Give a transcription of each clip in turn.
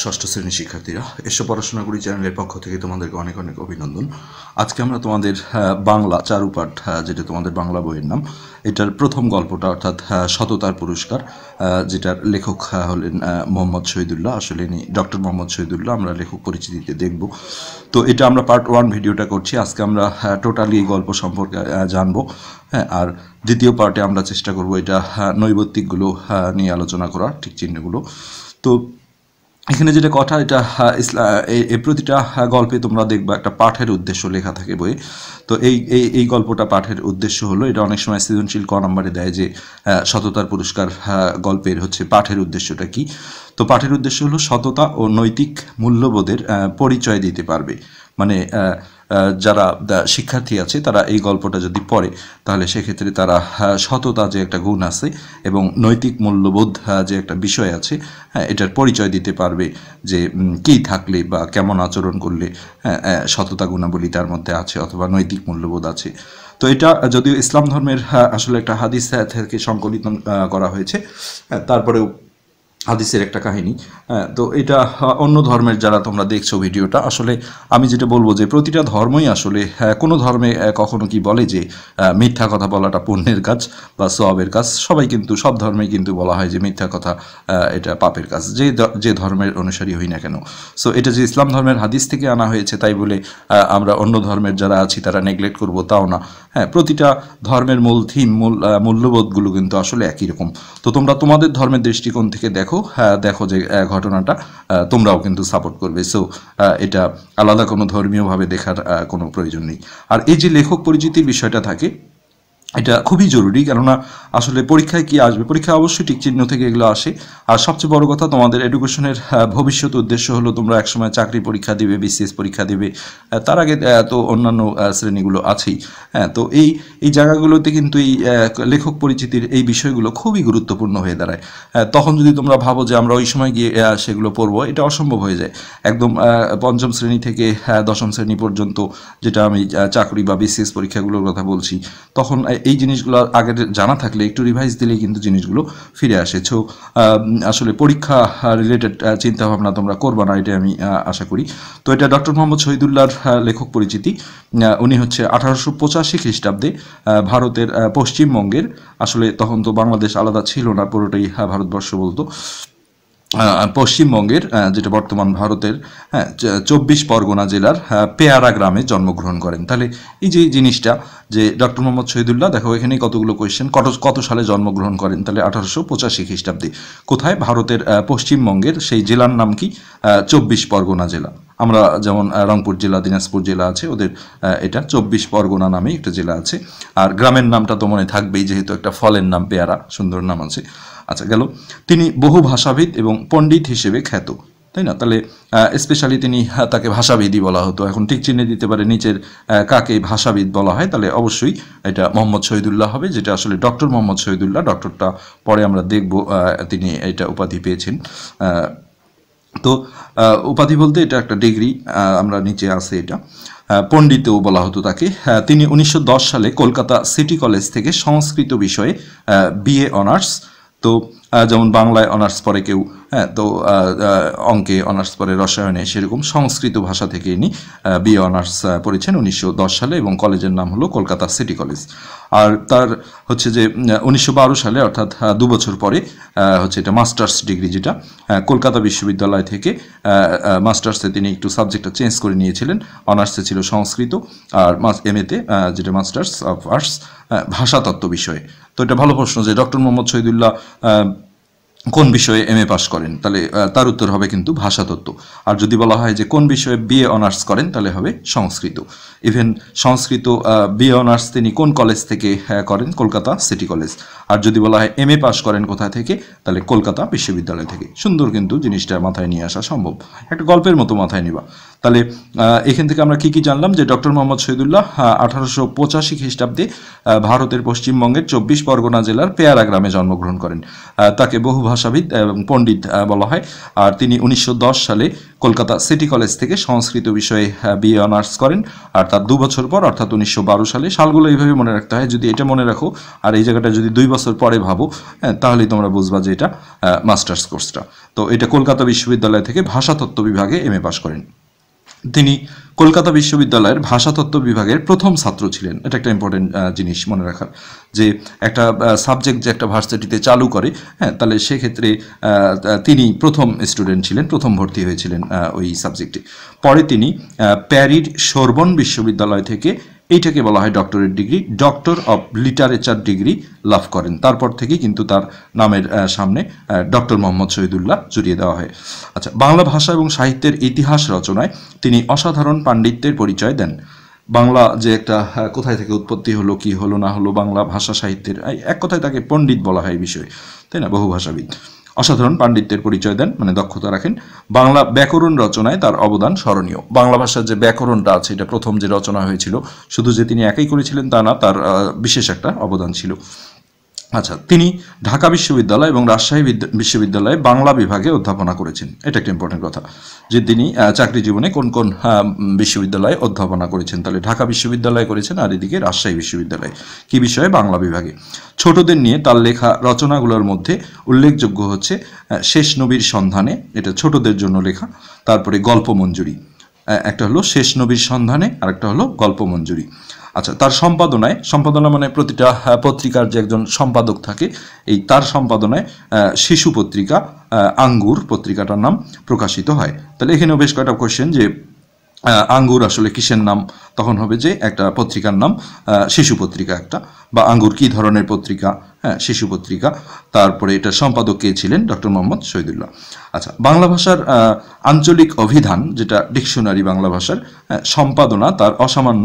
ষষ্ঠ শ্রেণীর শিক্ষার্থীরা এসব পড়াশোনা করি চ্যানেলের পক্ষ থেকে তোমাদেরকে অনেক অনেক অভিনন্দন আজকে আমরা তোমাদের বাংলা চারুপাঠ যেটা তোমাদের বাংলা বইয়ের নাম এটার প্রথম গল্পটা অর্থাৎ সততার পুরস্কার যেটার লেখক হলেন মোহাম্মদ শহীদুল্লাহ আসলে ইনি ডক্টর মোহাম্মদ শহীদুল্লাহ আমরা লেখক পরিচিতিতে দেখব তো এটা আমরা পার্ট ওয়ান ভিডিওটা করছি আজকে আমরা টোটালি এই গল্প সম্পর্কে জানবো হ্যাঁ আর দ্বিতীয় পার্টে আমরা চেষ্টা করব এটা নৈবত্তিকগুলো নিয়ে আলোচনা করার ঠিক চিহ্নগুলো তো এখানে যেটা কথা এটা ইসলাম এই প্রতিটা গল্পে তোমরা দেখবা একটা পাঠের উদ্দেশ্য লেখা থাকে বই তো এই এই এই গল্পটা পাঠের উদ্দেশ্য হলো এটা অনেক সময় সৃজনশীল ক নম্বরে দেয় যে সততার পুরস্কার গল্পের হচ্ছে পাঠের উদ্দেশ্যটা কি তো পাঠের উদ্দেশ্য হলো সততা ও নৈতিক মূল্যবোধের পরিচয় দিতে পারবে মানে যারা শিক্ষার্থী আছে তারা এই গল্পটা যদি পড়ে তাহলে সেক্ষেত্রে তারা সততা যে একটা গুণ আছে এবং নৈতিক মূল্যবোধ যে একটা বিষয় আছে হ্যাঁ এটার পরিচয় দিতে পারবে যে কি থাকলে বা কেমন আচরণ করলে হ্যাঁ সততা গুণাবলী তার মধ্যে আছে অথবা নৈতিক মূল্যবোধ আছে তো এটা যদিও ইসলাম ধর্মের আসলে একটা হাদিস থেকে সংকলিত করা হয়েছে হ্যাঁ, তারপরেও হাদিসের একটা কাহিনী হ্যাঁ, তো এটা অন্য ধর্মের যারা তোমরা দেখছো ভিডিওটা আসলে আমি যেটা বলবো যে প্রতিটা ধর্মই আসলে হ্যাঁ, কোনো ধর্মে কখনো কি বলে যে মিথ্যা কথা বলাটা পুণ্যের কাজ বা সবের কাজ সবাই কিন্তু সব ধর্মে কিন্তু বলা হয় যে মিথ্যা কথা এটা পাপের কাজ যে যে ধর্মের অনুসারী হই না কেন সো এটা যে ইসলাম ধর্মের হাদিস থেকে আনা হয়েছে তাই বলে আমরা অন্য ধর্মের যারা আছি তারা নেগলেক্ট করব তাও না হ্যাঁ প্রতিটা ধর্মের মূল থিম মূল মূল্যবোধগুলো কিন্তু আসলে একই রকম তো তোমরা তোমাদের ধর্মের দৃষ্টিকোণ থেকে দেখো দেখো হ্যাঁ, দেখো যে ঘটনাটা তোমরাও কিন্তু সাপোর্ট করবে সো এটা আলাদা কোনো ধর্মীয়ভাবে দেখার কোনো প্রয়োজন নেই আর এই যে লেখক পরিচিতির বিষয়টা থাকে এটা খুবই জরুরি কেননা আসলে পরীক্ষায় কি আসবে পরীক্ষা অবশ্যই ঠিক চিহ্ন থেকে এগুলো আসে আর সবচেয়ে বড় কথা তোমাদের এডুকেশনের ভবিষ্যৎ উদ্দেশ্য হলো তোমরা একসময় চাকরি পরীক্ষা দিবে বিসিএস পরীক্ষা দিবে তার আগে তো অন্যান্য শ্রেণীগুলো আছেই হ্যাঁ তো এই এই জায়গাগুলোতে কিন্তু এই লেখক পরিচিতির এই বিষয়গুলো খুবই গুরুত্বপূর্ণ হয়ে দাঁড়ায় তখন যদি তোমরা ভাবো যে আমরা ওই সময় গিয়ে সেগুলো পড়বো এটা অসম্ভব হয়ে যায় একদম পঞ্চম শ্রেণী থেকে দশম শ্রেণী পর্যন্ত যেটা আমি চাকরি বা বিসিএস পরীক্ষাগুলোর কথা বলছি তখন এই জিনিসগুলো আগের জানা থাকলে একটু রিভাইজ দিলেই কিন্তু জিনিসগুলো ফিরে আসে ছো আসলে পরীক্ষা রিলেটেড চিন্তাভাবনা তোমরা করবা না এটা আমি আশা করি তো এটা ডক্টর মোহাম্মদ শহীদুল্লাহর লেখক পরিচিতি উনি হচ্ছে আঠারোশো পঁচাশি খ্রিস্টাব্দে ভারতের পশ্চিমবঙ্গের আসলে তখন তো বাংলাদেশ আলাদা ছিল না পুরোটাই ভারতবর্ষ বলতো পশ্চিমবঙ্গের যেটা বর্তমান ভারতের হ্যাঁ চব্বিশ পরগনা জেলার হ্যাঁ, পেয়ারা গ্রামে জন্মগ্রহণ করেন তাহলে এই যে জিনিসটা যে ডক্টর মোহাম্মদ শহীদুল্লাহ দেখো এখানে কতগুলো কোয়েশ্চেন কত কত সালে জন্মগ্রহণ করেন তাহলে আঠারোশো পঁচাশি খ্রিস্টাব্দে কোথায় ভারতের পশ্চিমবঙ্গের সেই জেলার নাম কি চব্বিশ পরগনা জেলা আমরা যেমন রংপুর জেলা দিনাজপুর জেলা আছে ওদের এটা চব্বিশ পরগনা নামে একটা জেলা আছে আর গ্রামের নামটা তো মনে থাকবেই যেহেতু একটা ফলের নাম পেয়ারা সুন্দর নাম আছে আচ্ছা গেল তিনি বহু ভাষাবিদ এবং পণ্ডিত হিসেবে খ্যাত তাই না তাহলে স্পেশালি তিনি তাকে ভাষাবিদই বলা হতো এখন ঠিক চিনে দিতে পারে নিচের কাকে ভাষাবিদ বলা হয় তাহলে অবশ্যই এটা মোহাম্মদ শহীদুল্লাহ হবে যেটা আসলে ডক্টর মোহাম্মদ শহীদুল্লাহ ডক্টরটা পরে আমরা দেখব তিনি এটা উপাধি পেয়েছেন তো উপাধি বলতে এটা একটা ডিগ্রি আমরা নিচে আছে এটা পণ্ডিতও বলা হতো তাকে তিনি উনিশশো সালে কলকাতা সিটি কলেজ থেকে সংস্কৃত বিষয়ে বিএ অনার্স তো যেমন বাংলায় অনার্স পরে কেউ হ্যাঁ তো অঙ্কে অনার্স পরে রসায়নে সেরকম সংস্কৃত ভাষা থেকে ইনি বিএ অনার্স পড়েছেন উনিশশো সালে এবং কলেজের নাম হলো কলকাতা সিটি কলেজ আর তার হচ্ছে যে উনিশশো সালে অর্থাৎ দু বছর পরে হচ্ছে এটা মাস্টার্স ডিগ্রি যেটা কলকাতা বিশ্ববিদ্যালয় থেকে মাস্টার্সে তিনি একটু সাবজেক্টটা চেঞ্জ করে নিয়েছিলেন অনার্সে ছিল সংস্কৃত আর এম এতে যেটা মাস্টার্স অফ আর্টস ভাষাতত্ত্ব বিষয়ে তো এটা ভালো প্রশ্ন যে ডক্টর মোহাম্মদ শহীদুল্লাহ কোন বিষয়ে এম এ পাশ করেন তাহলে তার উত্তর হবে কিন্তু ভাষাতত্ত্ব আর যদি বলা হয় যে কোন বিষয়ে বিএ অনার্স করেন তাহলে হবে Sanskrit even Sanskrit BA honours তিনি কোন কলেজ থেকে করেন কলকাতা সিটি কলেজ আর যদি বলা হয় এম এ পাশ করেন কোথা থেকে তাহলে কলকাতা বিশ্ববিদ্যালয় থেকে সুন্দর কিন্তু জিনিসটা মাথায় নিয়ে আসা সম্ভব একটা গল্পের মতো মাথায় নেবা তাহলে এখান থেকে আমরা কি কি জানলাম যে ডক্টর মোহাম্মদ শহীদুল্লাহ আঠারোশো পঁচাশি খ্রিস্টাব্দে ভারতের পশ্চিমবঙ্গের চব্বিশ পরগনা জেলার পেয়ারা গ্রামে জন্মগ্রহণ করেন তাকে বহু ভাষাবিদ এবং পণ্ডিত বলা হয় আর তিনি উনিশশো সালে কলকাতা সিটি কলেজ থেকে সংস্কৃত বিষয়ে বি অনার্স করেন আর তার দু বছর পর অর্থাৎ উনিশশো সালে সালগুলো এইভাবে মনে রাখতে হয় যদি এটা মনে রাখো আর এই জায়গাটা যদি দুই বছর পরে ভাবো তাহলেই তোমরা বুঝবা যে এটা মাস্টার্স কোর্সটা তো এটা কলকাতা বিশ্ববিদ্যালয় থেকে ভাষাতত্ত্ব বিভাগে এম এ পাশ করেন তিনি কলকাতা বিশ্ববিদ্যালয়ের ভাষাতত্ত্ব বিভাগের প্রথম ছাত্র ছিলেন এটা একটা ইম্পর্টেন্ট জিনিস মনে রাখার যে একটা সাবজেক্ট যে একটা ভার্সিটিতে চালু করে হ্যাঁ তাহলে সেক্ষেত্রে তিনি প্রথম স্টুডেন্ট ছিলেন প্রথম ভর্তি হয়েছিলেন ওই সাবজেক্টে পরে তিনি প্যারির সোরবন বিশ্ববিদ্যালয় থেকে এইটাকে বলা হয় doctorate degree doctor of literature degree লাভ করেন তারপর থেকে কিন্তু তার নামের সামনে ডক্টর মোহাম্মদ শহীদুল্লাহ জড়িয়ে দেওয়া হয় আচ্ছা বাংলা ভাষা এবং সাহিত্যের ইতিহাস রচনায় তিনি অসাধারণ পাণ্ডিত্যের পরিচয় দেন বাংলা যে একটা কোথায় থেকে উৎপত্তি হলো কি হলো না হলো বাংলা ভাষা সাহিত্যের এক কথায় তাকে পণ্ডিত বলা হয় বিষয়ে তাই না বহু ভাষাবিদ অসাধারণ পাণ্ডিত্যের পরিচয় দেন মানে দক্ষতা রাখেন বাংলা ব্যাকরণ রচনায় তার অবদান স্মরণীয় বাংলা ভাষার যে ব্যাকরণটা আছে এটা প্রথম যে রচনা হয়েছিল শুধু যে তিনি একাই করেছিলেন তা না তার বিশেষ একটা অবদান ছিল আচ্ছা তিনি ঢাকা বিশ্ববিদ্যালয় এবং রাজশাহী বিশ্ববিদ্যালয়ে বাংলা বিভাগে অধ্যাপনা করেছেন এটা একটা ইম্পর্টেন্ট কথা যে তিনি চাকরি জীবনে কোন কোন বিশ্ববিদ্যালয়ে অধ্যাপনা করেছেন তাহলে ঢাকা বিশ্ববিদ্যালয়ে করেছেন আর এদিকে রাজশাহী বিশ্ববিদ্যালয়ে কি বিষয়ে বাংলা বিভাগে ছোটদের নিয়ে তার লেখা রচনাগুলোর মধ্যে উল্লেখযোগ্য হচ্ছে শেষ নবীর সন্ধানে এটা ছোটদের জন্য লেখা তারপরে গল্প মঞ্জুরি একটা হলো শেষ নবীর সন্ধানে আরেকটা হলো গল্প মঞ্জুরি আচ্ছা তার সম্পাদনায় সম্পাদনা মানে প্রতিটা পত্রিকার যে একজন সম্পাদক থাকে এই তার সম্পাদনায় শিশু পত্রিকা আঙ্গুর পত্রিকাটার নাম প্রকাশিত হয় তাহলে এখানেও বেশ কয়েকটা কোয়েশ্চেন যে আঙ্গুর আসলে কিসের নাম তখন হবে যে একটা পত্রিকার নাম শিশু পত্রিকা একটা বা আঙ্গুর কী ধরনের পত্রিকা হ্যাঁ শিশু পত্রিকা তারপরে এটা সম্পাদক কে ছিলেন ডক্টর মোহাম্মদ শহীদুল্লাহ আচ্ছা বাংলা ভাষার আঞ্চলিক অভিধান যেটা ডিকশনারি বাংলা ভাষার হ্যাঁ, সম্পাদনা তার অসামান্য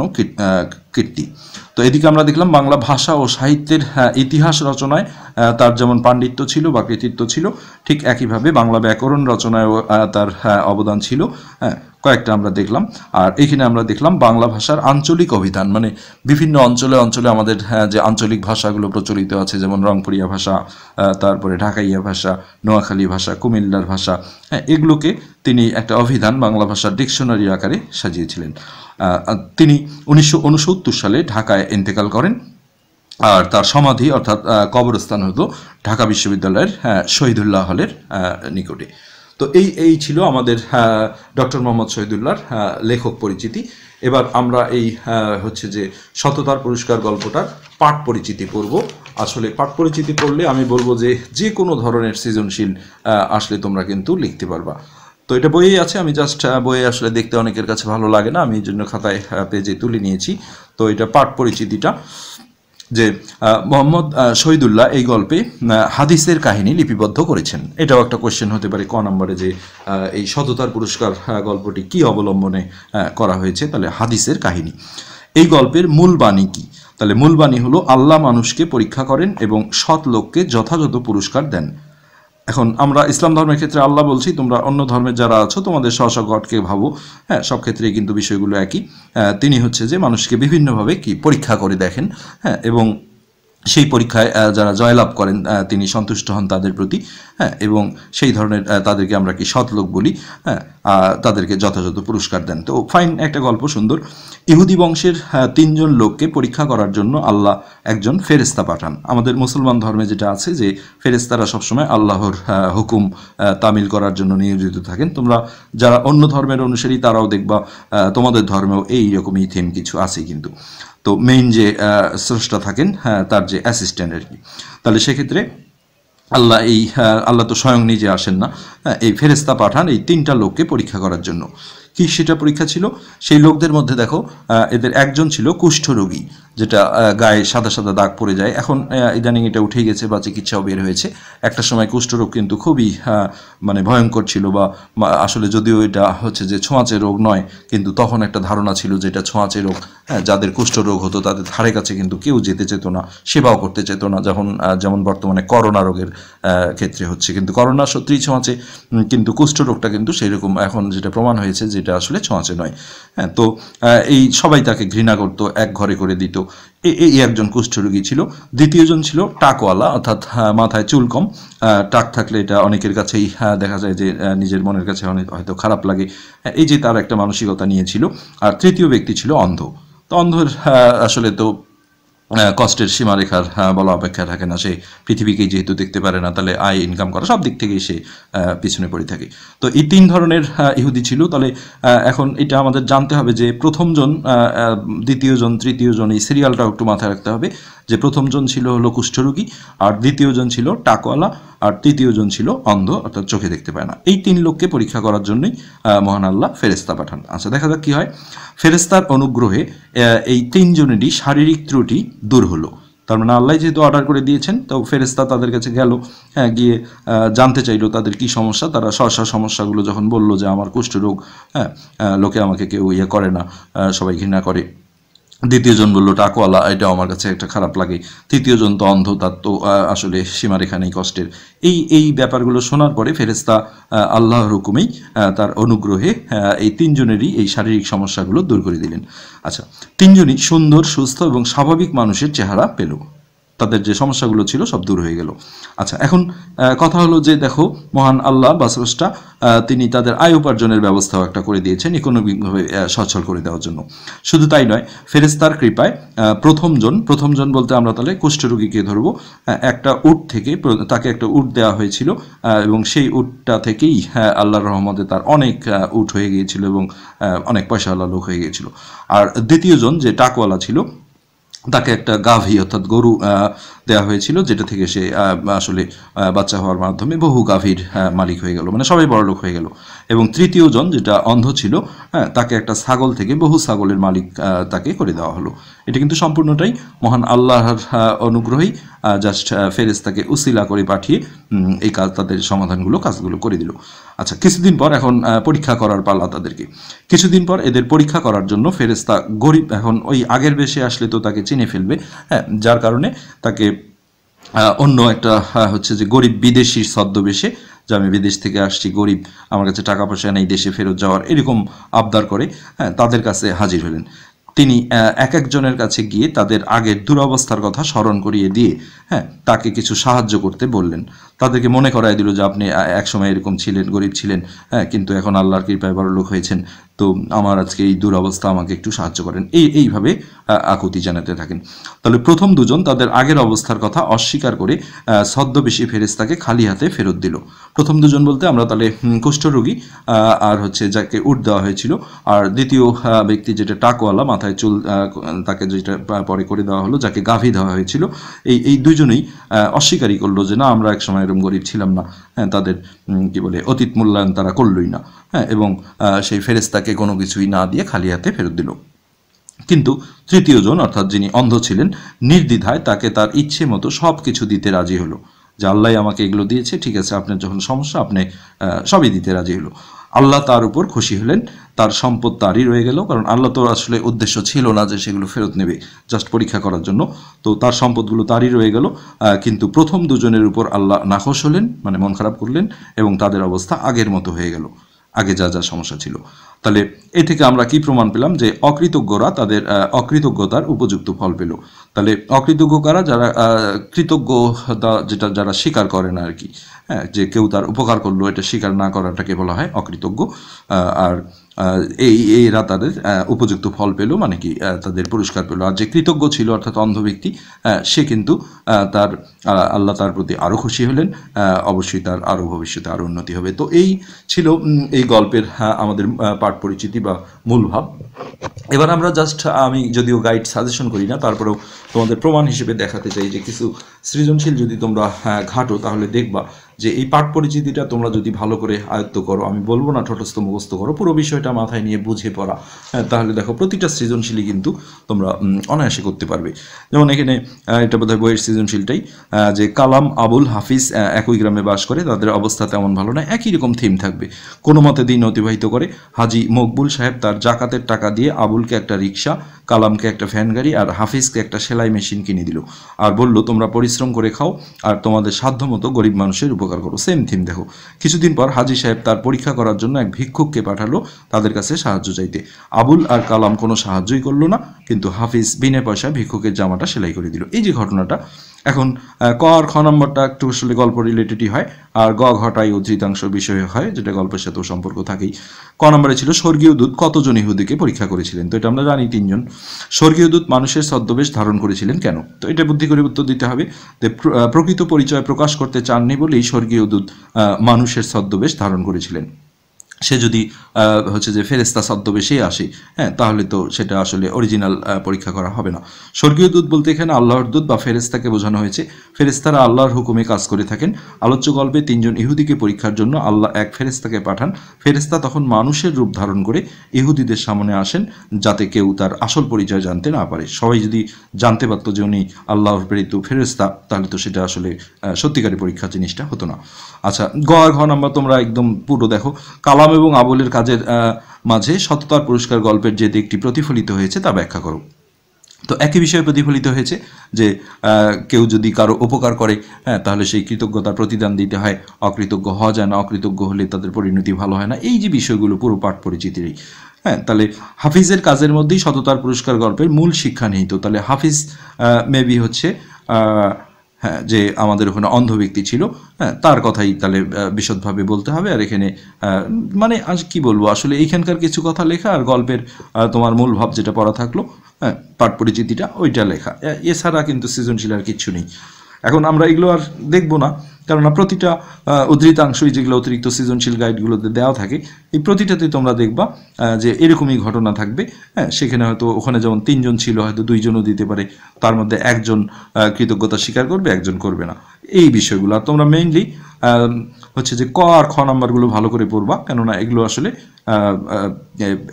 কীর্তি তো এদিকে আমরা দেখলাম বাংলা ভাষা ও সাহিত্যের হ্যাঁ, ইতিহাস রচনায় তার যেমন পাণ্ডিত্য ছিল বা কৃতিত্ব ছিল ঠিক একইভাবে বাংলা ব্যাকরণ রচনায়ও তার হ্যাঁ, অবদান ছিল কয়েকটা আমরা দেখলাম আর এখানে আমরা দেখলাম বাংলা ভাষার আঞ্চলিক অভিধান মানে বিভিন্ন অঞ্চলে অঞ্চলে আমাদের হ্যাঁ, যে আঞ্চলিক ভাষাগুলো প্রচলিত আছে যেমন রংপুরিয়া ভাষা তারপরে ঢাকাইয়া ভাষা নোয়াখালী ভাষা কুমিল্লার ভাষা হ্যাঁ এগুলোকে তিনি একটা অভিধান বাংলা ভাষার ডিকশনারি আকারে সাজিয়েছিলেন তিনি উনিশশো সালে ঢাকায় ইন্তেকাল করেন আর তার সমাধি অর্থাৎ কবরস্থান হতো ঢাকা বিশ্ববিদ্যালয়ের হ্যাঁ, শহীদুল্লাহ হলের নিকটে তো এই এই ছিল আমাদের হ্যাঁ, ডক্টর মোহাম্মদ শহীদুল্লাহর লেখক পরিচিতি এবার আমরা এই হচ্ছে যে সততার পুরস্কার গল্পটার পাঠ পরিচিতি করব আসলে পাঠ পরিচিতি করলে আমি বলবো যে যে কোনো ধরনের সৃজনশীল আসলে তোমরা কিন্তু লিখতে পারবা তো এটা বইয়ে আছে আমি জাস্ট বইয়ে আসলে দেখতে অনেকের কাছে ভালো লাগে না আমি এই জন্য খাতায় পেজে তুলে নিয়েছি তো এটা পাঠ পরিচিতিটা যে মোহাম্মদ শহীদুল্লাহ এই গল্পে হাদিসের কাহিনী লিপিবদ্ধ করেছেন এটাও একটা কোয়েশ্চেন হতে পারে ক নম্বরে যে এই সততার পুরস্কার গল্পটি কি অবলম্বনে করা হয়েছে তাহলে হাদিসের কাহিনী এই গল্পের মূল বাণী কি তাহলে মূল বাণী হলো আল্লাহ মানুষকে পরীক্ষা করেন এবং সৎ লোককে যথাযথ পুরস্কার দেন এখন আমরা ইসলাম ধর্মের ক্ষেত্রে আল্লাহ বলছি তোমরা অন্য ধর্মের যারা আছো তোমাদের স্ব গডকে ভাবো হ্যাঁ সব ক্ষেত্রেই কিন্তু বিষয়গুলো একই তিনি হচ্ছে যে মানুষকে বিভিন্নভাবে কি পরীক্ষা করে দেখেন হ্যাঁ এবং সেই পরীক্ষায় যারা জয়লাভ করেন তিনি সন্তুষ্ট হন তাদের প্রতি হ্যাঁ এবং সেই ধরনের তাদেরকে আমরা কি সৎ লোক বলি হ্যাঁ তাদেরকে যথাযথ পুরস্কার দেন তো ফাইন একটা গল্প সুন্দর ইহুদি বংশের তিনজন লোককে পরীক্ষা করার জন্য আল্লাহ একজন ফেরেস্তা পাঠান আমাদের মুসলমান ধর্মে যেটা আছে যে ফেরেস্তারা সবসময় আল্লাহর হুকুম তামিল করার জন্য নিয়োজিত থাকেন তোমরা যারা অন্য ধর্মের অনুসারী তারাও দেখবা তোমাদের ধর্মেও এই রকমই থিম কিছু আছে কিন্তু তো মেইন যে স্রষ্টা থাকেন হ্যাঁ, তার যে অ্যাসিস্ট্যান্ট আর কি তাহলে সেক্ষেত্রে আল্লাহ এই আল্লাহ তো স্বয়ং নিজে আসেন না হ্যাঁ, এই ফেরেস্তা পাঠান এই তিনটা লোককে পরীক্ষা করার জন্য কি সেটা পরীক্ষা ছিল সেই লোকদের মধ্যে দেখো এদের একজন ছিল কুষ্ঠরোগী যেটা গায়ে সাদা সাদা দাগ পড়ে যায় এখন ইদানিং এটা উঠে গেছে বা চিকিৎসাও বের হয়েছে একটা সময় কুষ্ঠরোগ কিন্তু খুবই মানে ভয়ঙ্কর ছিল বা আসলে যদিও এটা হচ্ছে যে ছোঁয়াচে রোগ নয় কিন্তু তখন একটা ধারণা ছিল যে এটা ছোঁয়াচে রোগ হ্যাঁ যাদের কুষ্ঠরোগ হতো তাদের ধারে কাছে কিন্তু কেউ যেতে চেত না সেবাও করতে চেত না যখন যেমন বর্তমানে করোনা রোগের ক্ষেত্রে হচ্ছে কিন্তু করোনা সত্যিই ছোঁয়াচে কিন্তু কুষ্ঠরোগটা কিন্তু সেই রকম এখন যেটা প্রমাণ হয়েছে যেটা আসলে ছোঁয়াচে নয় হ্যাঁ তো এই সবাই তাকে ঘৃণা করতো এক ঘরে করে দিত এই একজন কুষ্ঠরোগী ছিল দ্বিতীয়জন ছিল টাকওয়ালা অর্থাৎ হ্যাঁ, মাথায় চুল কম টাক থাকলে এটা অনেকের কাছেই হ্যাঁ, দেখা যায় যে নিজের মনের কাছে অনেক হয়তো খারাপ লাগে এই যে তার একটা মানসিকতা নিয়েছিল আর তৃতীয় ব্যক্তি ছিল অন্ধ তো অন্ধের হ্যাঁ, আসলে তো কষ্টের সীমারেখার বলা অপেক্ষা থাকে না সে পৃথিবীকেই যেহেতু দেখতে পারে না তাহলে আয় ইনকাম করা সব দিক থেকেই সে পিছনে পড়ে থাকে তো এই তিন ধরনের ইহুদি ছিল তাহলে এখন এটা আমাদের জানতে হবে যে প্রথমজন দ্বিতীয়জন তৃতীয়জন এই সিরিয়ালটাও একটু মাথায় রাখতে হবে যে প্রথমজন ছিল হলো কুষ্ঠরোগী আর দ্বিতীয়জন ছিল টাকওয়ালা আর তৃতীয়জন ছিল অন্ধ অর্থাৎ চোখে দেখতে পায় না এই তিন লোককে পরীক্ষা করার জন্যই মহান আল্লাহ ফেরেস্তা পাঠান আচ্ছা দেখা যাক কী হয় ফেরেস্তার অনুগ্রহে এই তিনজনেরই শারীরিক ত্রুটি দূর হলো তার মানে আল্লাহ যেহেতু অর্ডার করে দিয়েছেন তো ফেরেস্তা তাদের কাছে গেল হ্যাঁ গিয়ে জানতে চাইলো তাদের কি সমস্যা তারা স্ব সমস্যাগুলো যখন বলল যে আমার কুষ্ঠরোগ হ্যাঁ লোকে আমাকে কেউ ইয়ে করে না সবাই ঘৃণা করে দ্বিতীয়জন বললো টাকওয়ালা এটা আমার কাছে একটা খারাপ লাগে তৃতীয়জন তো অন্ধ তার তো আসলে সীমার এখানেই কষ্টের এই এই ব্যাপারগুলো শোনার পরে ফেরেস্তা আল্লাহ রুকুমেই তার অনুগ্রহে এই তিনজনেরই এই শারীরিক সমস্যাগুলো দূর করে দিলেন আচ্ছা তিনজনই সুন্দর সুস্থ এবং স্বাভাবিক মানুষের চেহারা পেল তাদের যে সমস্যাগুলো ছিল সব দূর হয়ে গেল আচ্ছা এখন কথা হলো যে দেখো মহান আল্লাহ বাসরসটা তিনি তাদের আয় উপার্জনের ব্যবস্থাও একটা করে দিয়েছেন ইকোনমিকভাবে সচ্ছল করে দেওয়ার জন্য শুধু তাই নয় ফেরেস্তার কৃপায় প্রথমজন প্রথমজন বলতে আমরা তাহলে কুষ্ঠরোগীকে ধরবো একটা উট থেকে তাকে একটা উট দেওয়া হয়েছিল এবং সেই উটটা থেকেই আল্লাহর রহমতে তার অনেক উট হয়ে গিয়েছিল এবং অনেক পয়সাওয়ালা লোক হয়ে গিয়েছিল আর দ্বিতীয়জন যে টাকওয়ালা ছিল তাকে একটা গাভী অর্থাৎ গরু দেওয়া হয়েছিল যেটা থেকে সে আসলে বাচ্চা হওয়ার মাধ্যমে বহু গাভীর মালিক হয়ে গেল মানে সবাই লোক হয়ে গেল এবং তৃতীয় জন যেটা অন্ধ ছিল হ্যাঁ তাকে একটা ছাগল থেকে বহু ছাগলের মালিক তাকে করে দেওয়া হলো এটা কিন্তু সম্পূর্ণটাই মহান আল্লাহর অনুগ্রহী জাস্ট ফেরেস তাকে উসিলা করে পাঠিয়ে এই কাজ তাদের সমাধানগুলো কাজগুলো করে দিল আচ্ছা কিছুদিন পর এখন পরীক্ষা করার পালা তাদেরকে কিছুদিন পর এদের পরীক্ষা করার জন্য ফেরেস্তা গরিব এখন ওই আগের বেশে আসলে তো তাকে চিনে ফেলবে হ্যাঁ যার কারণে তাকে অন্য একটা হচ্ছে যে গরিব বিদেশি ছদ্মবেশে যে আমি বিদেশ থেকে আসছি গরিব আমার কাছে টাকা পয়সা নেই দেশে ফেরত যাওয়ার এরকম আবদার করে হ্যাঁ তাদের কাছে হাজির হলেন তিনি এক একজনের কাছে গিয়ে তাদের আগের দুরবস্থার কথা স্মরণ করিয়ে দিয়ে হ্যাঁ তাকে কিছু সাহায্য করতে বললেন তাদেরকে মনে করাই দিল যে আপনি একসময় এরকম ছিলেন গরিব ছিলেন হ্যাঁ কিন্তু এখন আল্লাহর কৃপায় বড় লোক হয়েছেন তো আমার আজকে এই দুরবস্থা আমাকে একটু সাহায্য করেন এই এইভাবে আকুতি জানাতে থাকেন তাহলে প্রথম দুজন তাদের আগের অবস্থার কথা অস্বীকার করে ছদ্মবেশী ফেরেস্তাকে খালি হাতে ফেরত দিল প্রথম দুজন বলতে আমরা তাহলে কুষ্ঠরোগী আর হচ্ছে যাকে উঠ দেওয়া হয়েছিল আর দ্বিতীয় ব্যক্তি যেটা টাকওয়ালা মাথায় চুল তাকে যেটা পরে করে দেওয়া হলো যাকে গাভী দেওয়া হয়েছিল এই এই দুজনেই অস্বীকারই করলো যে না আমরা এক সময় এরকম গরিব ছিলাম না হ্যাঁ তাদের কি বলে অতীত মূল্যায়ন তারা করলই না হ্যাঁ এবং সেই ফেরেস্তাকে কোনো কিছুই না দিয়ে খালি হাতে ফেরত দিল কিন্তু তৃতীয় জন অর্থাৎ যিনি অন্ধ ছিলেন নির্দ্বিধায় তাকে তার ইচ্ছে মতো সব কিছু দিতে রাজি হলো যে আল্লাহ আমাকে এগুলো দিয়েছে ঠিক আছে আপনার যখন সমস্যা আপনি সবই দিতে রাজি হলো আল্লাহ তার উপর খুশি হলেন তার সম্পদ তারই রয়ে গেল কারণ আল্লাহ তো আসলে উদ্দেশ্য ছিল না যে সেগুলো ফেরত নেবে জাস্ট পরীক্ষা করার জন্য তো তার সম্পদগুলো তারই রয়ে গেল কিন্তু প্রথম দুজনের উপর আল্লাহ নাখোশ হলেন মানে মন খারাপ করলেন এবং তাদের অবস্থা আগের মতো হয়ে গেল আগে যা যা সমস্যা ছিল তাহলে এ থেকে আমরা কি প্রমাণ পেলাম যে অকৃতজ্ঞরা তাদের অকৃতজ্ঞতার উপযুক্ত ফল পেল তাহলে অকৃতজ্ঞ কারা যারা কৃতজ্ঞতা যেটা যারা স্বীকার করে না আর কি হ্যাঁ যে কেউ তার উপকার করলো এটা স্বীকার না করাটাকে বলা হয় অকৃতজ্ঞ আর এই এরা তাদের উপযুক্ত ফল পেল মানে কি তাদের পুরস্কার পেল আর যে কৃতজ্ঞ ছিল অর্থাৎ অন্ধ ব্যক্তি সে কিন্তু তার আল্লাহ তার প্রতি আরও খুশি হলেন অবশ্যই তার আরও ভবিষ্যতে আরও উন্নতি হবে তো এই ছিল এই গল্পের আমাদের পাঠ পরিচিতি বা মূল ভাব এবার আমরা জাস্ট আমি যদিও গাইড সাজেশন করি না তারপরেও তোমাদের প্রমাণ হিসেবে দেখাতে চাই যে কিছু সৃজনশীল যদি তোমরা ঘাটো তাহলে দেখবা যে এই পাঠ পরিচিতিটা তোমরা যদি ভালো করে আয়ত্ত করো আমি বলবো না ঠটস্থ মুখস্থ করো পুরো বিষয়টা মাথায় নিয়ে বুঝে পড়া হ্যাঁ, তাহলে দেখো প্রতিটা সৃজনশীলই কিন্তু তোমরা অনায়াসে করতে পারবে যেমন এখানে এটা বোধহয় বইয়ের সৃজনশীলটাই যে কালাম আবুল হাফিজ একই গ্রামে বাস করে তাদের অবস্থা তেমন ভালো না একই রকম থিম থাকবে কোনো মতে দিন অতিবাহিত করে হাজি মকবুল সাহেব তার জাকাতের টাকা দিয়ে আবুলকে একটা রিক্সা কালামকে একটা ফ্যান গাড়ি আর হাফিজকে একটা সেলাই মেশিন কিনে দিল আর বলল তোমরা পরিশ্রম করে খাও আর তোমাদের সাধ্যমতো গরিব মানুষের উপকার করো সেম থিম দেখো কিছুদিন পর হাজি সাহেব তার পরীক্ষা করার জন্য এক ভিক্ষুককে পাঠালো তাদের কাছে সাহায্য চাইতে আবুল আর কালাম কোনো সাহায্যই করলো না কিন্তু হাফিজ বিনা পয়সা ভিক্ষুকের জামাটা সেলাই করে দিল এই যে ঘটনাটা এখন ক আর খ নম্বরটা একটু আসলে গল্প রিলেটেডই হয় আর গ ঘটাই অধিকাংশ বিষয় হয় যেটা গল্পের সাথেও সম্পর্ক থাকেই ক নম্বরে ছিল স্বর্গীয় দূত কতজন ইহুদিকে পরীক্ষা করেছিলেন তো এটা আমরা জানি তিনজন স্বর্গীয় দূত মানুষের ছদ্মবেশ ধারণ করেছিলেন কেন তো এটা বুদ্ধি করে উত্তর দিতে হবে যে প্রকৃত পরিচয় প্রকাশ করতে চাননি বলেই স্বর্গীয় দূত মানুষের ছদ্মবেশ ধারণ করেছিলেন সে যদি হচ্ছে যে ফেরেস্তা ছদ্মবেশেই আসে হ্যাঁ তাহলে তো সেটা আসলে অরিজিনাল পরীক্ষা করা হবে না স্বর্গীয় দূত বলতে এখানে আল্লাহর দূত বা ফেরেস্তাকে বোঝানো হয়েছে ফেরেস্তারা আল্লাহর হুকুমে কাজ করে থাকেন আলোচ্য গল্পে তিনজন ইহুদিকে পরীক্ষার জন্য আল্লাহ এক ফেরেস্তাকে পাঠান ফেরেস্তা তখন মানুষের রূপ ধারণ করে ইহুদিদের সামনে আসেন যাতে কেউ তার আসল পরিচয় জানতে না পারে সবাই যদি জানতে পারতো যে উনি আল্লাহর প্রেরিত ফেরেস্তা তাহলে তো সেটা আসলে সত্যিকারী পরীক্ষা জিনিসটা হতো না আচ্ছা গ আর ঘ নাম্বার তোমরা একদম পুরো দেখো কালাম এবং আবুলের কাজের মাঝে সততার পুরস্কার গল্পের যে দিকটি প্রতিফলিত হয়েছে তা ব্যাখ্যা করো তো একই বিষয়ে প্রতিফলিত হয়েছে যে কেউ যদি কারো উপকার করে হ্যাঁ তাহলে সেই কৃতজ্ঞতার প্রতিদান দিতে হয় অকৃতজ্ঞ হওয়া যায় না অকৃতজ্ঞ হলে তাদের পরিণতি ভালো হয় না এই যে বিষয়গুলো পুরো পাঠ পরিচিতিরই হ্যাঁ তাহলে হাফিজের কাজের মধ্যেই সততার পুরস্কার গল্পের মূল শিক্ষা নিহিত তাহলে হাফিজ মেবি হচ্ছে হ্যাঁ যে আমাদের ওখানে অন্ধ ব্যক্তি ছিল হ্যাঁ তার কথাই তাহলে বিশদভাবে বলতে হবে আর এখানে মানে আজ কি বলবো আসলে এইখানকার কিছু কথা লেখা আর গল্পের তোমার মূল ভাব যেটা পড়া থাকলো হ্যাঁ পাঠ পরিচিতিটা ওইটা লেখা এছাড়া কিন্তু সৃজনশীল আর কিচ্ছু নেই এখন আমরা এগুলো আর দেখবো না কেননা প্রতিটা উদ্ধৃতাংশই যেগুলো অতিরিক্ত সৃজনশীল গাইডগুলোতে দেওয়া থাকে এই প্রতিটাতে তোমরা দেখবা যে এরকমই ঘটনা থাকবে হ্যাঁ সেখানে হয়তো ওখানে যেমন তিনজন ছিল হয়তো দুইজনও দিতে পারে তার মধ্যে একজন কৃতজ্ঞতা স্বীকার করবে একজন করবে না এই বিষয়গুলো আর তোমরা মেইনলি হচ্ছে যে ক আর খ নাম্বারগুলো ভালো করে পড়বা কেননা এগুলো আসলে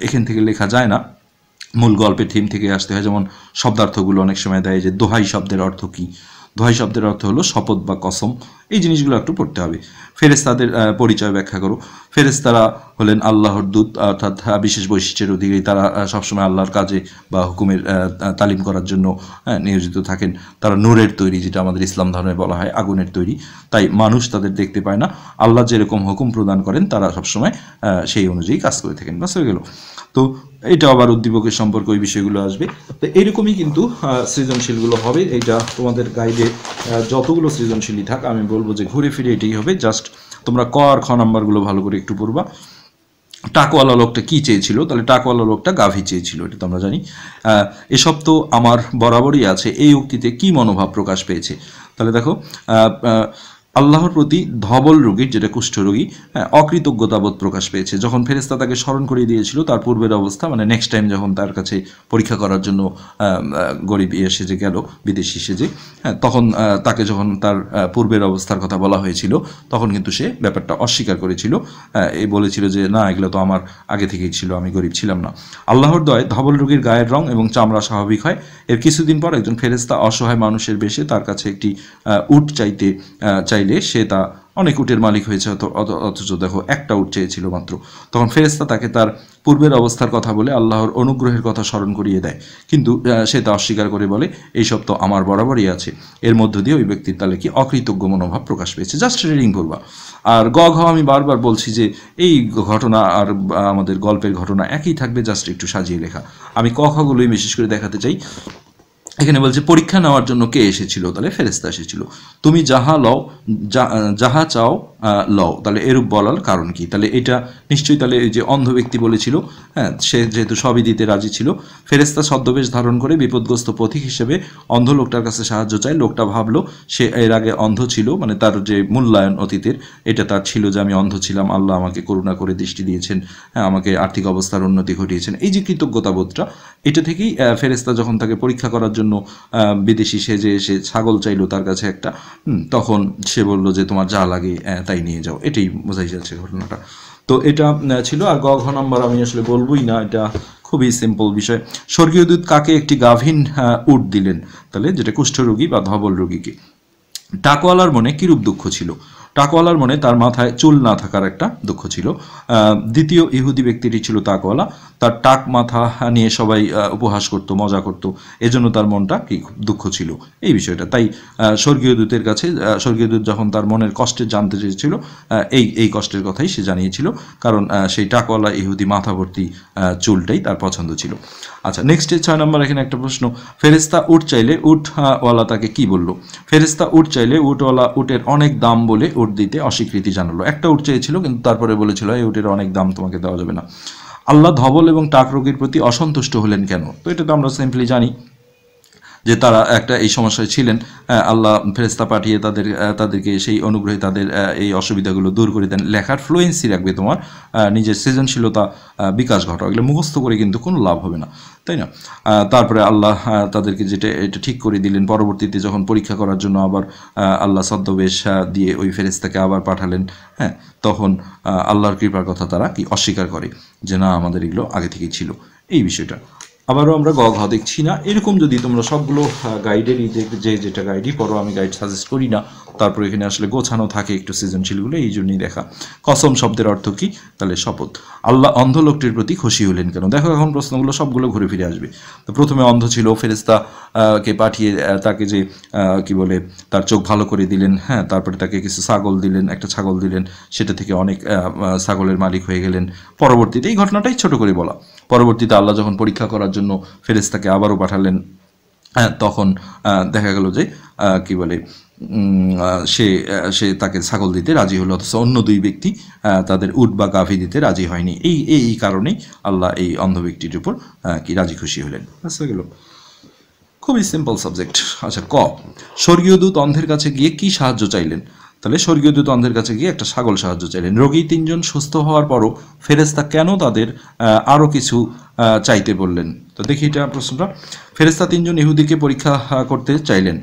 এখান থেকে লেখা যায় না মূল গল্পের থিম থেকে আসতে হয় যেমন শব্দার্থগুলো অনেক সময় দেয় যে দোহাই শব্দের অর্থ কী ধয় শব্দের অর্থ হলো শপথ বা কসম এই জিনিসগুলো একটু পড়তে হবে ফেরেস্তাদের পরিচয় ব্যাখ্যা করো ফেরেস্তারা হলেন আল্লাহর দূত অর্থাৎ বিশেষ বৈশিষ্ট্যের অধিকারী তারা সবসময় আল্লাহর কাজে বা হুকুমের তালিম করার জন্য নিয়োজিত থাকেন তারা নূরের তৈরি যেটা আমাদের ইসলাম ধর্মে বলা হয় আগুনের তৈরি তাই মানুষ তাদের দেখতে পায় না আল্লাহ যেরকম হুকুম প্রদান করেন তারা সবসময় সেই অনুযায়ী কাজ করে থাকেন বাস হয়ে গেল তো এটা আবার উদ্দীপকের সম্পর্কে ওই বিষয়গুলো আসবে তো এইরকমই কিন্তু সৃজনশীলগুলো হবে এইটা তোমাদের গাইডে যতগুলো সৃজনশীলই থাক আমি বলবো যে ঘুরে ফিরে এটাই হবে জাস্ট তোমরা ক আর খ নাম্বারগুলো ভালো করে একটু পড়বা টাকওয়ালা লোকটা কি চেয়েছিল তাহলে টাকওয়ালা লোকটা গাভী চেয়েছিল এটা তো আমরা জানি এসব তো আমার বরাবরই আছে এই উক্তিতে কি মনোভাব প্রকাশ পেয়েছে তাহলে দেখো আল্লাহর প্রতি ধবল রোগীর যেটা কুষ্ঠরোগী হ্যাঁ অকৃতজ্ঞতাবোধ প্রকাশ পেয়েছে যখন ফেরেস্তা তাকে স্মরণ করিয়ে দিয়েছিল তার পূর্বের অবস্থা মানে নেক্সট টাইম যখন তার কাছে পরীক্ষা করার জন্য গরিব ইয়ে সেজে গেল বিদেশি সেজে হ্যাঁ তখন তাকে যখন তার পূর্বের অবস্থার কথা বলা হয়েছিল তখন কিন্তু সে ব্যাপারটা অস্বীকার করেছিল এই বলেছিল যে না এগুলো তো আমার আগে থেকেই ছিল আমি গরিব ছিলাম না আল্লাহর দয় ধবল রোগীর গায়ের রং এবং চামড়া স্বাভাবিক হয় এর কিছুদিন পর একজন ফেরেস্তা অসহায় মানুষের বেশে তার কাছে একটি উট চাইতে চাই চাইলে সে তা অনেক উটের মালিক হয়েছে অথচ দেখো একটা উট চেয়েছিল মাত্র তখন ফেরেস্তা তাকে তার পূর্বের অবস্থার কথা বলে আল্লাহর অনুগ্রহের কথা স্মরণ করিয়ে দেয় কিন্তু সে তা অস্বীকার করে বলে এইসব তো আমার বরাবরই আছে এর মধ্য দিয়ে ওই ব্যক্তির তাহলে কি অকৃতজ্ঞ মনোভাব প্রকাশ পেয়েছে জাস্ট রিডিং করবা আর গ ঘ আমি বারবার বলছি যে এই ঘটনা আর আমাদের গল্পের ঘটনা একই থাকবে জাস্ট একটু সাজিয়ে লেখা আমি ক খগুলোই বিশেষ করে দেখাতে চাই এখানে বলছে পরীক্ষা নেওয়ার জন্য কে এসেছিল তাহলে ফেরেস্তা এসেছিল তুমি যাহা লও যাহা চাও লও তাহলে এরূপ বলার কারণ কি তাহলে এটা নিশ্চয়ই তাহলে যে অন্ধ ব্যক্তি বলেছিল হ্যাঁ সে যেহেতু সবই দিতে রাজি ছিল ফেরেস্তা ছদ্মবেশ ধারণ করে বিপদগ্রস্ত পথিক হিসেবে অন্ধ লোকটার কাছে সাহায্য চায় লোকটা ভাবলো সে এর আগে অন্ধ ছিল মানে তার যে মূল্যায়ন অতীতের এটা তার ছিল যে আমি অন্ধ ছিলাম আল্লাহ আমাকে করুণা করে দৃষ্টি দিয়েছেন হ্যাঁ আমাকে আর্থিক অবস্থার উন্নতি ঘটিয়েছেন এই যে কৃতজ্ঞতাবোধটা এটা থেকেই ফেরেস্তা যখন তাকে পরীক্ষা করার জন্য বিদেশি সেজে এসে ছাগল চাইলো তার কাছে একটা তখন সে বলল যে তোমার যা লাগে তাই তাই নিয়ে যাও এটাই বোঝাই যাচ্ছে ঘটনাটা তো এটা ছিল আর গ ঘ নম্বর আমি আসলে বলবোই না এটা খুবই সিম্পল বিষয় স্বর্গীয় দূত কাকে একটি গাভীন উট দিলেন তাহলে যেটা কুষ্ঠরোগী বা ধবল রোগীকে টাকওয়ালার মনে কিরূপ দুঃখ ছিল টাকওয়ালার মনে তার মাথায় চুল না থাকার একটা দুঃখ ছিল দ্বিতীয় ইহুদি ব্যক্তিটি ছিল টাকওয়ালা তার টাক মাথা নিয়ে সবাই উপহাস করত মজা করত এজন্য তার মনটা কি দুঃখ ছিল এই বিষয়টা তাই স্বর্গীয় দূতের কাছে স্বর্গীয় দূত যখন তার মনের কষ্টে জানতে চেয়েছিল এই এই কষ্টের কথাই সে জানিয়েছিল কারণ সেই টাকওয়ালা ইহুদি মাথা ভর্তি চুলটাই তার পছন্দ ছিল আচ্ছা নেক্সটে ছয় নম্বর এখানে একটা প্রশ্ন ফেরেস্তা উট চাইলে উটওয়ালা তাকে কি বলল ফেরেস্তা উট চাইলে উটওয়ালা উটের অনেক দাম বলে উট দিতে অস্বীকৃতি জানালো একটা উট চেয়েছিল কিন্তু তারপরে বলেছিল এই উটের অনেক দাম তোমাকে দেওয়া যাবে না আল্লাহ ধবল এবং টাক রোগীর প্রতি অসন্তুষ্ট হলেন কেন তো এটা তো আমরা সিম্পলি জানি যে তারা একটা এই সমস্যায় ছিলেন আল্লাহ ফেরেস্তা পাঠিয়ে তাদের তাদেরকে সেই অনুগ্রহে তাদের এই অসুবিধাগুলো দূর করে দেন লেখার ফ্লুয়েন্সি রাখবে তোমার নিজের সৃজনশীলতা বিকাশ ঘটাও এগুলো মুখস্থ করে কিন্তু কোনো লাভ হবে না তাই না তারপরে আল্লাহ তাদেরকে যেটা এটা ঠিক করে দিলেন পরবর্তীতে যখন পরীক্ষা করার জন্য আবার আল্লাহ সদ্যবেশ দিয়ে ওই ফেরেস্তাকে আবার পাঠালেন হ্যাঁ তখন আল্লাহর কৃপার কথা তারা কি অস্বীকার করে যে না আমাদের এগুলো আগে থেকেই ছিল এই বিষয়টা আবারও আমরা গ ঘ দেখছি না এরকম যদি তোমরা সবগুলো গাইডের যে যেটা গাইডই পড়ো আমি গাইড সাজেস্ট করি না তারপর এখানে আসলে গোছানো থাকে একটু সৃজনশীলগুলো এই জন্যই দেখা কসম শব্দের অর্থ কি তাহলে শপথ আল্লাহ অন্ধ লোকটির প্রতি খুশি হলেন কেন দেখো এখন প্রশ্নগুলো সবগুলো ঘুরে ফিরে আসবে তো প্রথমে অন্ধ ছিল ফেরেস্তা কে পাঠিয়ে তাকে যে কি বলে তার চোখ ভালো করে দিলেন হ্যাঁ তারপরে তাকে কিছু ছাগল দিলেন একটা ছাগল দিলেন সেটা থেকে অনেক ছাগলের মালিক হয়ে গেলেন পরবর্তীতে এই ঘটনাটাই ছোট করে বলা পরবর্তীতে আল্লাহ যখন পরীক্ষা করার জন্য ফেরেস্তাকে আবারও পাঠালেন তখন দেখা গেল যে কি বলে সে সে তাকে ছাগল দিতে রাজি হলো অথচ অন্য দুই ব্যক্তি তাদের উট বা গাভী দিতে রাজি হয়নি এই এই কারণেই আল্লাহ এই অন্ধ ব্যক্তির উপর কি রাজি খুশি হলেন বুঝতে আচ্ছা, গেল খুবই সিম্পল সাবজেক্ট আচ্ছা ক স্বর্গীয় দূত অন্ধের কাছে গিয়ে কি সাহায্য চাইলেন তাহলে স্বর্গীয় দূত অন্ধের কাছে গিয়ে একটা ছাগল সাহায্য চাইলেন রোগী তিনজন সুস্থ হওয়ার পরও ফেরেস্তা কেন তাদের আরও কিছু চাইতে বললেন তো দেখি এটা প্রশ্নটা ফেরেস্তা তিনজন ইহুদিকে পরীক্ষা করতে চাইলেন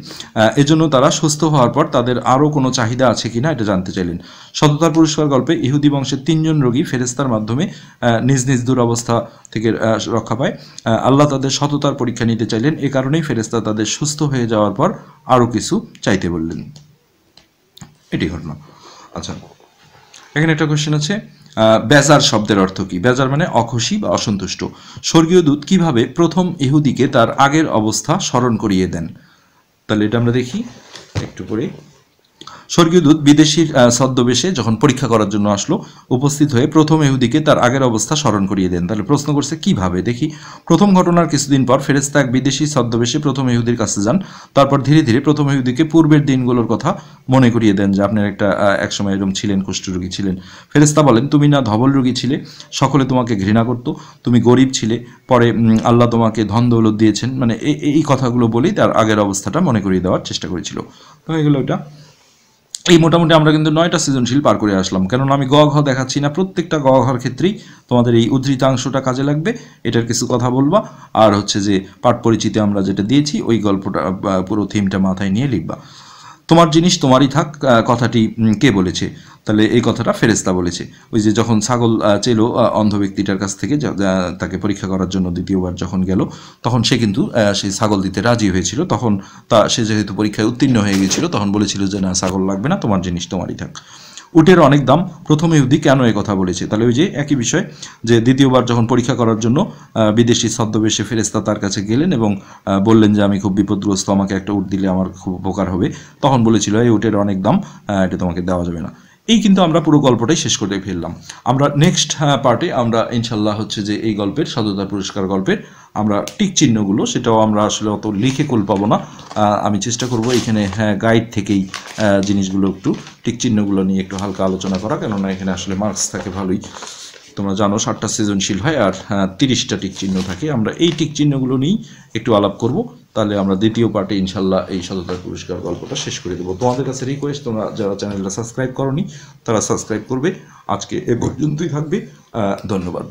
এজন্য তারা সুস্থ হওয়ার পর তাদের আরও কোনো চাহিদা আছে কিনা এটা জানতে চাইলেন সততার পুরস্কার গল্পে ইহুদি বংশের তিনজন রোগী ফেরেস্তার মাধ্যমে নিজ নিজ দুরবস্থা থেকে রক্ষা পায় আল্লাহ তাদের সততার পরীক্ষা নিতে চাইলেন এ কারণেই ফেরেস্তা তাদের সুস্থ হয়ে যাওয়ার পর আরও কিছু চাইতে বললেন এটি ঘটনা আচ্ছা এখানে একটা কোয়েশ্চেন আছে বেজার শব্দের অর্থ কি বেজার মানে অখুশি বা অসন্তুষ্ট স্বর্গীয় দূত কিভাবে প্রথম ইহুদিকে তার আগের অবস্থা স্মরণ করিয়ে দেন তাহলে এটা আমরা দেখি একটু করে স্বর্গীয় দূত বিদেশির ছদ্মবেশে যখন পরীক্ষা করার জন্য আসলো উপস্থিত হয়ে প্রথম এহুদিকে তার আগের অবস্থা স্মরণ করিয়ে দেন তাহলে প্রশ্ন করছে কিভাবে দেখি প্রথম ঘটনার কিছুদিন পর ফেরেস্তা এক বিদেশি ছদ্মবেশে প্রথম এহুদির কাছে যান তারপর ধীরে ধীরে প্রথম এহুদিকে পূর্বের দিনগুলোর কথা মনে করিয়ে দেন যে আপনার একটা একসময় এরকম ছিলেন কুষ্ঠরোগী ছিলেন ফেরেস্তা বলেন তুমি না ধবল রোগী ছিলে সকলে তোমাকে ঘৃণা করত তুমি গরিব ছিলে পরে আল্লাহ তোমাকে ধন দৌলত দিয়েছেন মানে এই কথাগুলো বলেই তার আগের অবস্থাটা মনে করিয়ে দেওয়ার চেষ্টা করেছিল তো এগুলো ওটা এই মোটামুটি আমরা কিন্তু নয়টা সৃজনশীল পার করে আসলাম কেননা আমি গ ঘ দেখাচ্ছি না প্রত্যেকটা গ ঘর ক্ষেত্রেই তোমাদের এই উদ্ধৃতাংশটা কাজে লাগবে এটার কিছু কথা বলবা আর হচ্ছে যে পাঠ পরিচিতি আমরা যেটা দিয়েছি ওই গল্পটা পুরো থিমটা মাথায় নিয়ে লিখবা তোমার জিনিস তোমারই থাক কথাটি কে বলেছে তাহলে এই কথাটা ফেরেস্তা বলেছে ওই যে যখন ছাগল চেলো অন্ধ ব্যক্তিটার কাছ থেকে তাকে পরীক্ষা করার জন্য দ্বিতীয়বার যখন গেল তখন সে কিন্তু সেই ছাগল দিতে রাজি হয়েছিল তখন তা সে যেহেতু পরীক্ষায় উত্তীর্ণ হয়ে গিয়েছিল তখন বলেছিল যে না ছাগল লাগবে না তোমার জিনিস তোমারই থাক উটের অনেক দাম প্রথমে অবধি কেন এ কথা বলেছে তাহলে ওই যে একই বিষয় যে দ্বিতীয়বার যখন পরীক্ষা করার জন্য বিদেশি ছদ্মবেশে ফেরেস্তা তার কাছে গেলেন এবং বললেন যে আমি খুব বিপদগ্রস্ত আমাকে একটা উট দিলে আমার খুব উপকার হবে তখন বলেছিল এই উটের অনেক দাম এটা তোমাকে দেওয়া যাবে না এই কিন্তু আমরা পুরো গল্পটাই শেষ করে ফেললাম আমরা নেক্সট হ্যাঁ, পার্টে আমরা ইনশাল্লাহ হচ্ছে যে এই গল্পের স্বাধীনতা পুরস্কার গল্পের আমরা টিক চিহ্নগুলো সেটাও আমরা আসলে অত লিখে কোল পাবো না আমি চেষ্টা করব এখানে গাইড হ্যাঁ, থেকেই জিনিসগুলো একটু টিক চিহ্নগুলো নিয়ে একটু হালকা আলোচনা করা কেননা এখানে আসলে মার্কস থাকে ভালোই তোমরা জানো সাতটা সৃজনশীল হয় আর হ্যাঁ, তিরিশটা টিক চিহ্ন থাকে আমরা এই টিক চিহ্নগুলো নিয়েই একটু আলাপ করবো তাহলে আমরা দ্বিতীয় পার্টি ইনশাল্লাহ এই সততার পুরস্কার গল্পটা শেষ করে দেবো তোমাদের কাছে রিকোয়েস্ট তোমরা যারা চ্যানেলটা সাবস্ক্রাইব করনি তারা সাবস্ক্রাইব করবে আজকে এ পর্যন্তই থাকবে ধন্যবাদ